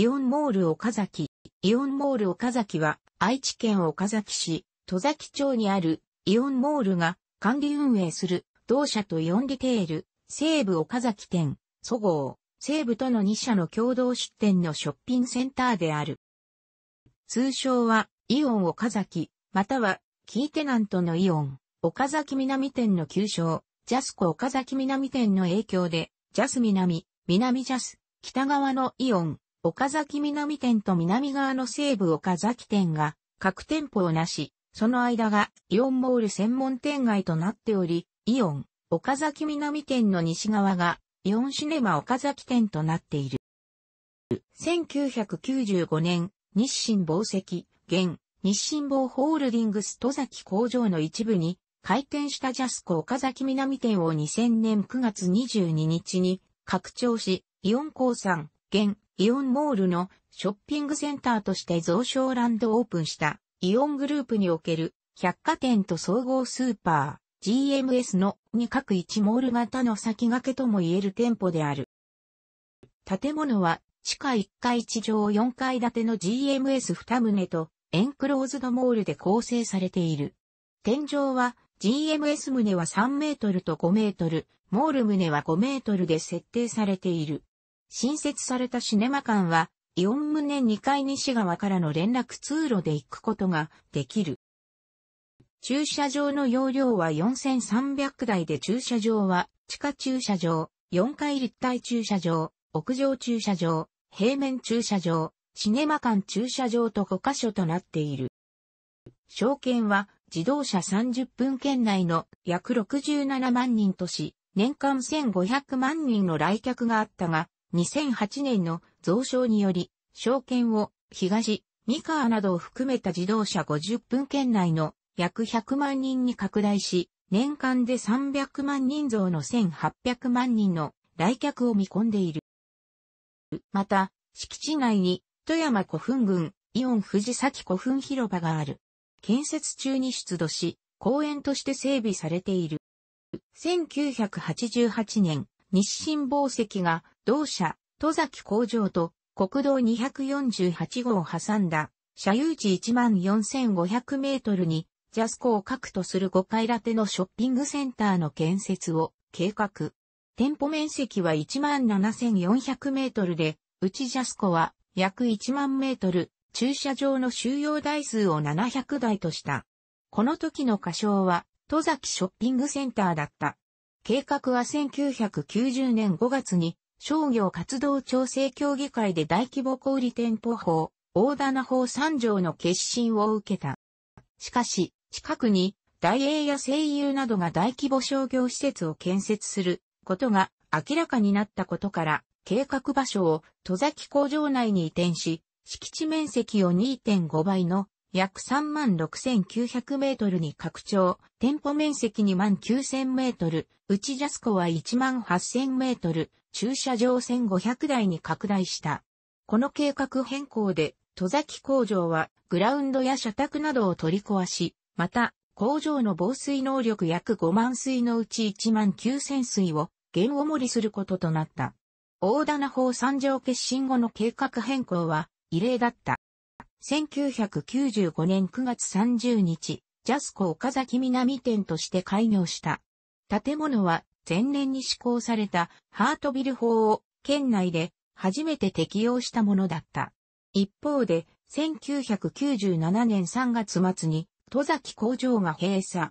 イオンモール岡崎。イオンモール岡崎は、愛知県岡崎市、戸崎町にある、イオンモールが、管理運営する、同社とイオンリテール、西部岡崎店、そごう、西部との2社の共同出店のショッピングセンターである。通称は、イオン岡崎、または、キーテナントのイオン、岡崎南店の旧称、ジャスコ岡崎南店の影響で、ジャス南、南ジャス、北側のイオン、岡崎南店と南側の西部岡崎店が各店舗をなし、その間がイオンモール専門店街となっており、イオン、岡崎南店の西側がイオンシネマ岡崎店となっている。1995年、日清宝石、現、日清宝ホールディングス戸崎工場の一部に開店したジャスコ岡崎南店を2000年9月22日に拡張し、イオン鉱山、現、イオンモールのショッピングセンターとして増床ランドオープンしたイオングループにおける百貨店と総合スーパー GMS の2各1モール型の先駆けとも言える店舗である。建物は地下1階地上4階建ての GMS2 棟とエンクローズドモールで構成されている。天井は GMS 棟は3メートルと5メートル、モール棟は5メートルで設定されている。新設されたシネマ館は、イオン棟2階西側からの連絡通路で行くことができる。駐車場の容量は4300台で駐車場は地下駐車場、4階立体駐車場、屋上駐車場、平面駐車場、シネマ館駐車場と5カ所となっている。証券は自動車30分圏内の約67万人とし、年間1500万人の来客があったが、2008年の増床により、証券を東、三河などを含めた自動車50分圏内の約100万人に拡大し、年間で300万人増の1800万人の来客を見込んでいる。また、敷地内に富山古墳群、イオン藤崎古墳広場がある。建設中に出土し、公園として整備されている。1988年、日清宝石が同社、戸崎工場と国道248号を挟んだ、社有地14,500メートルに、ジャスコを核とする5階建てのショッピングセンターの建設を計画。店舗面積は17,400メートルで、うちジャスコは約1万メートル、駐車場の収容台数を700台とした。この時の歌唱は、戸崎ショッピングセンターだった。計画は1990年5月に商業活動調整協議会で大規模小売店舗法、大棚法3条の決心を受けた。しかし、近くに、大英や声優などが大規模商業施設を建設することが明らかになったことから、計画場所を戸崎工場内に移転し、敷地面積を2.5倍の約3万6900メートルに拡張、店舗面積2万9000メートル、うちジャスコは1万8000メートル、駐車場1500台に拡大した。この計画変更で、戸崎工場はグラウンドや社宅などを取り壊し、また、工場の防水能力約5万水のうち1万9000水を原おもりすることとなった。大棚法三条決心後の計画変更は異例だった。1995年9月30日、ジャスコ岡崎南店として開業した。建物は前年に施行されたハートビル法を県内で初めて適用したものだった。一方で、1997年3月末に戸崎工場が閉鎖。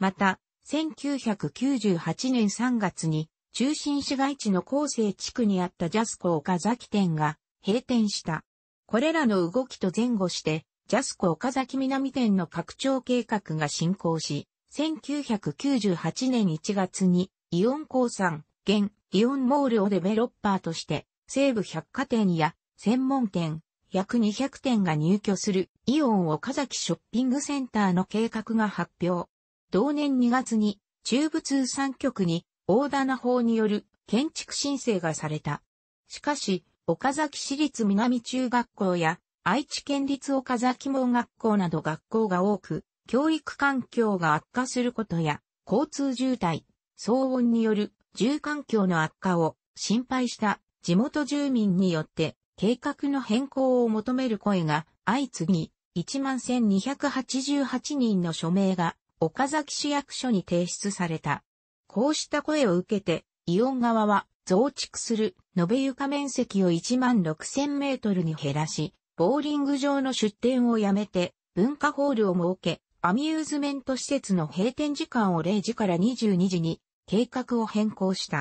また、1998年3月に中心市街地の厚生地区にあったジャスコ岡崎店が閉店した。これらの動きと前後して、ジャスコ岡崎南店の拡張計画が進行し、1998年1月にイオン鉱産、現イオンモールをデベロッパーとして、西部百貨店や専門店、約200店が入居するイオン岡崎ショッピングセンターの計画が発表。同年2月に中部通産局に大棚法による建築申請がされた。しかし、岡崎市立南中学校や愛知県立岡崎盲学校など学校が多く、教育環境が悪化することや、交通渋滞、騒音による住環境の悪化を心配した地元住民によって計画の変更を求める声が相次ぎ、11,288人の署名が岡崎市役所に提出された。こうした声を受けて、イオン側は増築する延べ床面積を1万6000メートルに減らし、ボーリング場の出店をやめて、文化ホールを設け、アミューズメント施設の閉店時間を0時から22時に計画を変更した。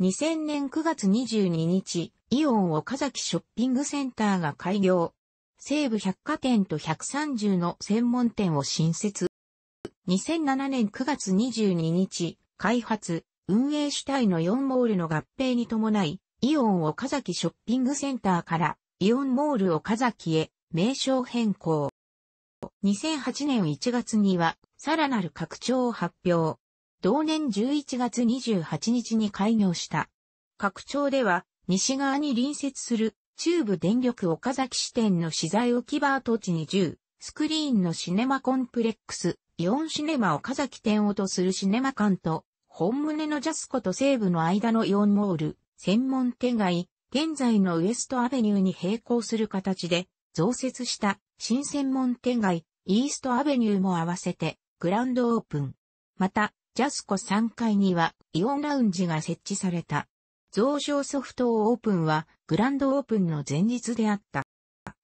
2000年9月22日、イオン岡崎ショッピングセンターが開業。西武百貨店と130の専門店を新設。2007年9月22日、開発、運営主体のイオンモールの合併に伴い、イオン岡崎ショッピングセンターからイオンモール岡崎へ名称変更。2008年1月には、さらなる拡張を発表。同年11月28日に開業した。拡張では、西側に隣接する中部電力岡崎支店の資材置き場跡地に10、スクリーンのシネマコンプレックス、イオンシネマ岡崎店をとするシネマ館と、本胸のジャスコと西部の間のイオンモール、専門店街、現在のウエストアベニューに並行する形で増設した新専門店街、イーストアベニューも合わせてグランドオープン。また、ジャスコ3階にはイオンラウンジが設置された。増床ソフトオープンはグランドオープンの前日であった。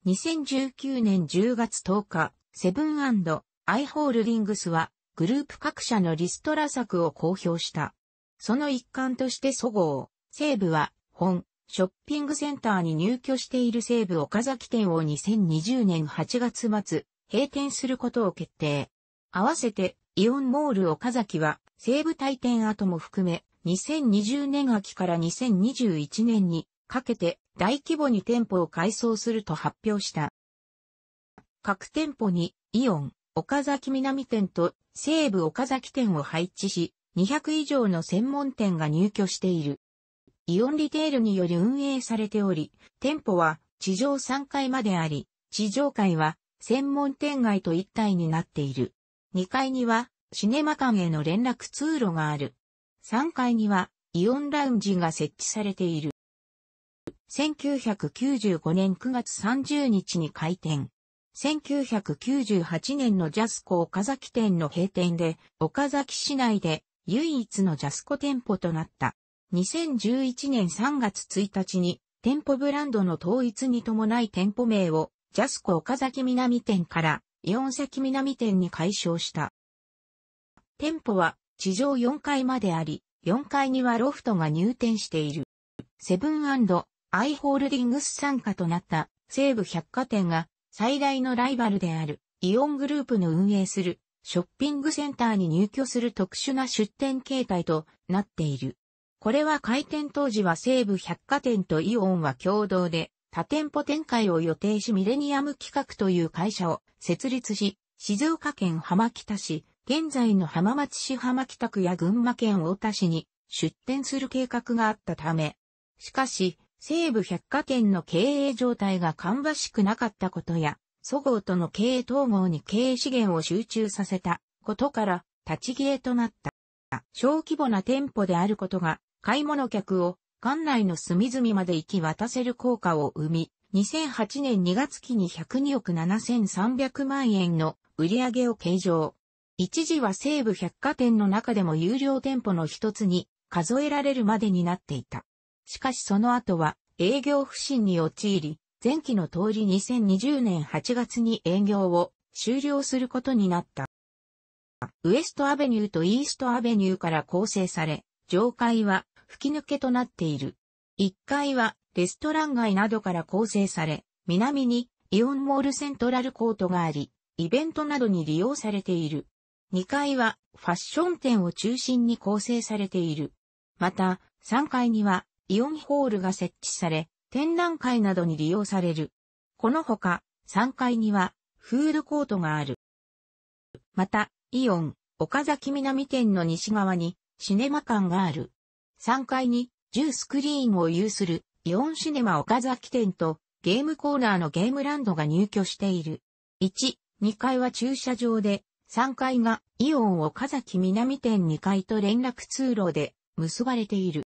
2019年10月10日、セブンアイ・ホールディングスはグループ各社のリストラ策を公表した。その一環としてそごう、西武は、本、ショッピングセンターに入居している西武岡崎店を2020年8月末、閉店することを決定。合わせて、イオンモール岡崎は、西武退店跡も含め、2020年秋から2021年にかけて大規模に店舗を改装すると発表した。各店舗にイオン、岡崎南店と西武岡崎店を配置し、200以上の専門店が入居している。イオンリテールにより運営されており、店舗は地上3階まであり、地上階は専門店街と一体になっている。2階にはシネマ館への連絡通路がある。3階にはイオンラウンジが設置されている。1995年9月30日に開店。1998年のジャスコ岡崎店の閉店で、岡崎市内で唯一のジャスコ店舗となった。2011年3月1日に店舗ブランドの統一に伴い店舗名をジャスコ岡崎南店から四席崎南店に改称した。店舗は地上4階まであり、4階にはロフトが入店している。セブンアイ・ホールディングス参加となった西武百貨店が最大のライバルであるイオングループの運営するショッピングセンターに入居する特殊な出店形態となっている。これは開店当時は西武百貨店とイオンは共同で多店舗展開を予定しミレニアム企画という会社を設立し、静岡県浜北市、現在の浜松市浜北区や群馬県太田市に出店する計画があったため、しかし、西部百貨店の経営状態が芳しくなかったことや、祖号との経営統合に経営資源を集中させたことから立ち消えとなった。小規模な店舗であることが買い物客を館内の隅々まで行き渡せる効果を生み、2008年2月期に102億7300万円の売り上げを計上。一時は西部百貨店の中でも有料店舗の一つに数えられるまでになっていた。しかしその後は営業不振に陥り、前期の通り2020年8月に営業を終了することになった。ウエストアベニューとイーストアベニューから構成され、上階は吹き抜けとなっている。1階はレストラン街などから構成され、南にイオンモールセントラルコートがあり、イベントなどに利用されている。2階はファッション店を中心に構成されている。また、3階にはイオンホールが設置され、展覧会などに利用される。このほか、3階には、フードコートがある。また、イオン、岡崎南店の西側に、シネマ館がある。3階に、10スクリーンを有する、イオンシネマ岡崎店と、ゲームコーナーのゲームランドが入居している。1、2階は駐車場で、3階がイオン岡崎南店2階と連絡通路で結ばれている。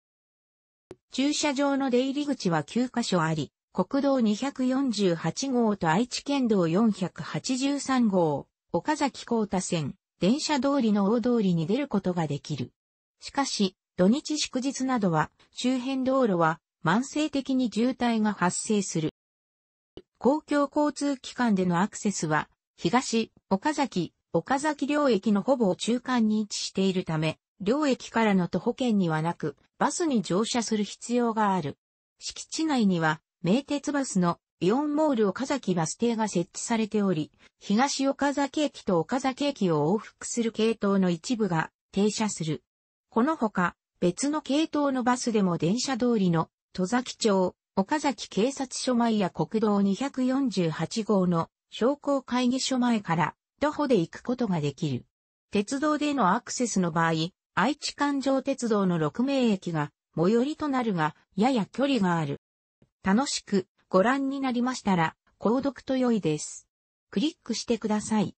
駐車場の出入り口は9カ所あり、国道248号と愛知県道483号、岡崎高田線、電車通りの大通りに出ることができる。しかし、土日祝日などは、周辺道路は慢性的に渋滞が発生する。公共交通機関でのアクセスは、東、岡崎、岡崎両駅のほぼ中間に位置しているため、両駅からの徒歩圏にはなく、バスに乗車する必要がある。敷地内には、名鉄バスのイオンモール岡崎バス停が設置されており、東岡崎駅と岡崎駅を往復する系統の一部が停車する。このほか、別の系統のバスでも電車通りの、戸崎町、岡崎警察署前や国道248号の商工会議所前から徒歩で行くことができる。鉄道でのアクセスの場合、愛知環状鉄道の6名駅が最寄りとなるが、やや距離がある。楽しくご覧になりましたら、購読と良いです。クリックしてください。